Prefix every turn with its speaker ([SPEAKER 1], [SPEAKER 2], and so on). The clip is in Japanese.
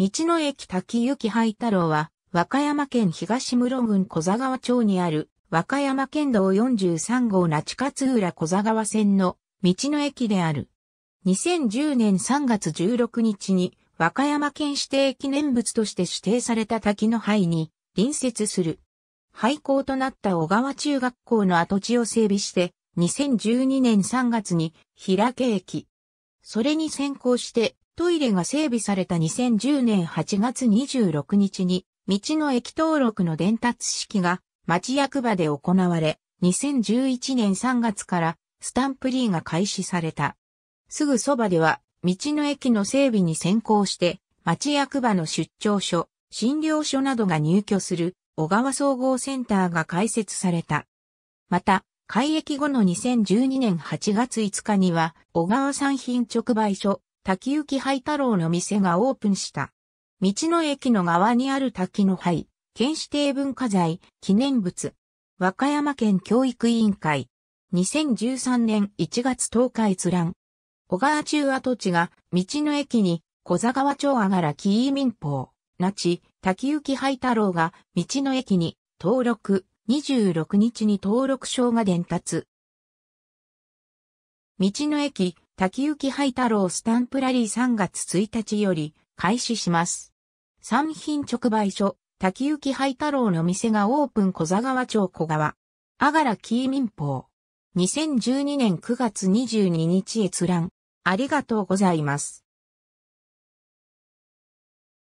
[SPEAKER 1] 道の駅滝行廃太郎は、和歌山県東室郡小座川町にある、和歌山県道43号那智勝浦小座川線の道の駅である。2010年3月16日に、和歌山県指定記念物として指定された滝の灰に隣接する。廃校となった小川中学校の跡地を整備して、2012年3月に、平家駅。それに先行して、トイレが整備された2010年8月26日に、道の駅登録の伝達式が町役場で行われ、2011年3月からスタンプリーが開始された。すぐそばでは、道の駅の整備に先行して、町役場の出張所、診療所などが入居する小川総合センターが開設された。また、開駅後の2012年8月5日には、小川産品直売所、滝行灰太郎の店がオープンした。道の駅の側にある滝の灰、県指定文化財、記念物。和歌山県教育委員会。2013年1月10日閲覧。小川中跡地が、道の駅に、小座川町あがら紀伊民法、那智、滝行灰太郎が、道の駅に、登録、26日に登録証が伝達。道の駅、滝行灰太郎スタンプラリー3月1日より開始します。産品直売所、滝行灰太郎の店がオープン小座川町小川。あがらキー民法。2012年9月22日閲覧。ありがとうございます。